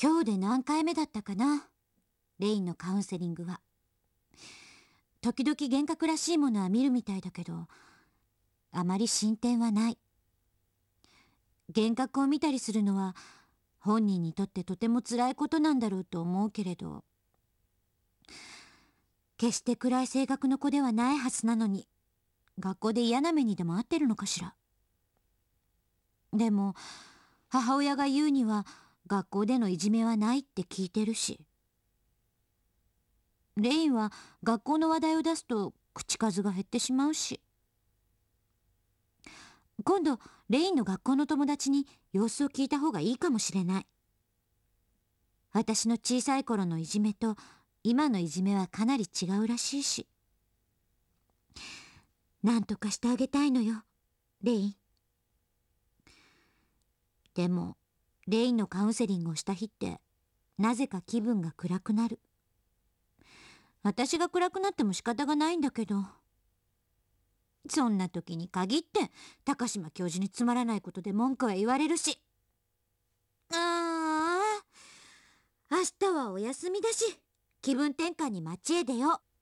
今日で何回目だったかなレインのカウンセリングは時々幻覚らしいものは見るみたいだけどあまり進展はない幻覚を見たりするのは本人にとってとても辛いことなんだろうと思うけれど決して暗い性格の子ではないはずなのに学校で嫌な目にでも合ってるのかしらでも母親が言うには学校でのいじめはないって聞いてるし。レインは学校の話題を出すと口数が減ってしまうし。今度、レインの学校の友達に様子を聞いた方がいいかもしれない。私の小さい頃のいじめと今のいじめはかなり違うらしいし。何とかしてあげたいのよ、レイン。でも、レイのカウンセリングをした日ってなぜか気分が暗くなる私が暗くなっても仕方がないんだけどそんな時に限って高島教授につまらないことで文句は言われるしああ明日はお休みだし気分転換に街へ出よう